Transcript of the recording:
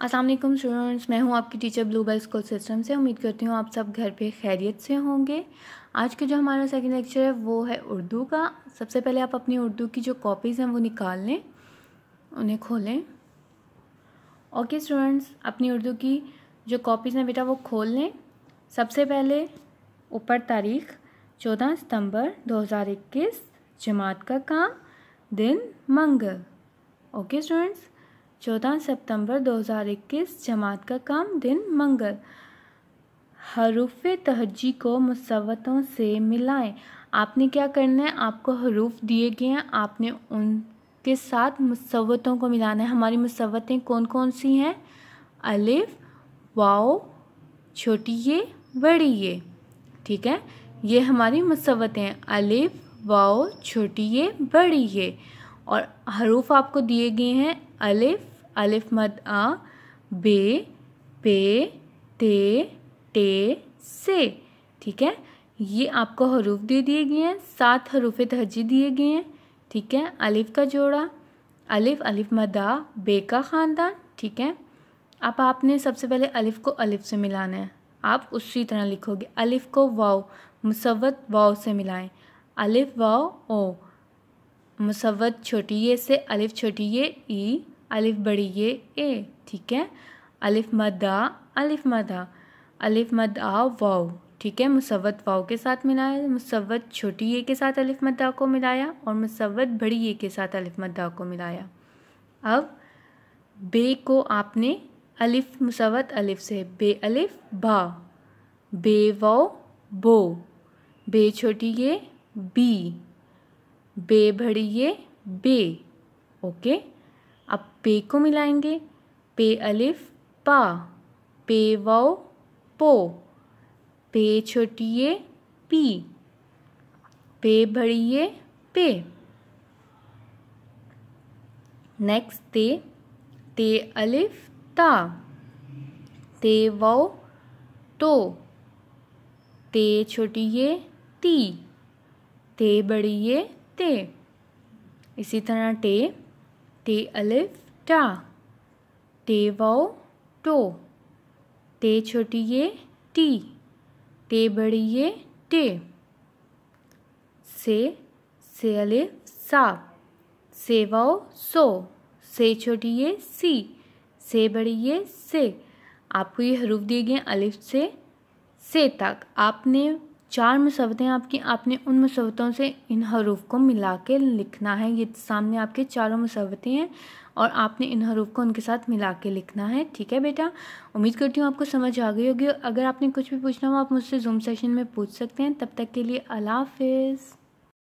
अस्सलाम वालेकुम स्टूडेंट्स मैं हूं आपकी teacher Blue Bell School System से उम्मीद करती हूं आप सब घर पे खैरियत से होंगे आज का जो हमारा सेकंड लेक्चर है वो है उर्दू का सबसे पहले आप अपनी उर्दू की जो कॉपीज़ हैं वो निकाल लें उन्हें खोलें ओके स्टूडेंट्स अपनी उर्दू की जो कॉपीज़ हैं बेटा वो खोल लें सबसे पहले ऊपर तारीख चौदह हज़ार इक्कीस जमात का काम दिन मंगल ओके स्टूडेंट्स चौदह सितंबर 2021 जमात का काम दिन मंगल हरूफ तहजी को मुसवतों से मिलाएं आपने क्या करना है आपको हरूफ दिए गए हैं आपने उनके साथ मुसवतों को मिलाना है हमारी मुसवतें कौन कौन सी हैं अलिफ वाओ छोटी ये बड़ी ये ठीक है ये हमारी मुसवतें हैं अलिफ वाओ छोटी ये बड़ी ये और हरूफ आपको दिए गए हैं अलिफ अलिफ मद आ बे पे ते टे से ठीक है ये आपको हरूफ दे दिए गए हैं सात हरूफ तहजी दिए गए हैं ठीक है अलिफ का जोड़ा अलिफ अलिफ मदा बे का ख़ानदान ठीक है अब आपने सबसे पहले अलिफ को अलिफ से मिलाना है आप उसी तरह लिखोगे अलिफ को वाओ मुसवत वाओ से मिलाएं अलिफ वाओ ओ मुसवत छोटी ये से अलिफ छोटी ये ई अलिफ बड़ी ये ए ठीक है अलिफ मदा अलिफ मदा अलिफ मदा वाओ ठीक है मुसवत वाओ के साथ मिलाया मुसवत छोटी ये के साथ अलिफ मदा को मिलाया और मुसवत बड़ी ये के साथ अलिफ मदा को मिलाया अब बे को आपने अलिफ मुसवत अलिफ से बे अलिफ बा बे वाओ बो बे छोटी ये बी बे बड़ी ये बे ओके अब पे को मिलाएंगे पे अलिफ पा पे वाओ पो पे छोटिए पी पे बड़िए पे नेक्स्ट ते ते अलिफ ता ते वो तो ते छोटिए ती ते बड़िए ते इसी तरह टे Te अलिफ टा ते वो टो ते छोटी ये टी ते बड़ी ये टे से से अलिफ सा से वाओ सो से छोटी ये सी से बड़ी ये से आपको ये हरूफ दिए गए अलिफ से से तक आपने चार मुसवतें आपकी आपने उन मुसवतों से इन हरूफ को मिला के लिखना है ये सामने आपके चारों मुसवतें हैं और आपने इन हरूफ को उनके साथ मिला के लिखना है ठीक है बेटा उम्मीद करती हूँ आपको समझ आ गई होगी अगर आपने कुछ भी पूछना हो आप मुझसे जूम सेशन में पूछ सकते हैं तब तक के लिए अला हाफिज़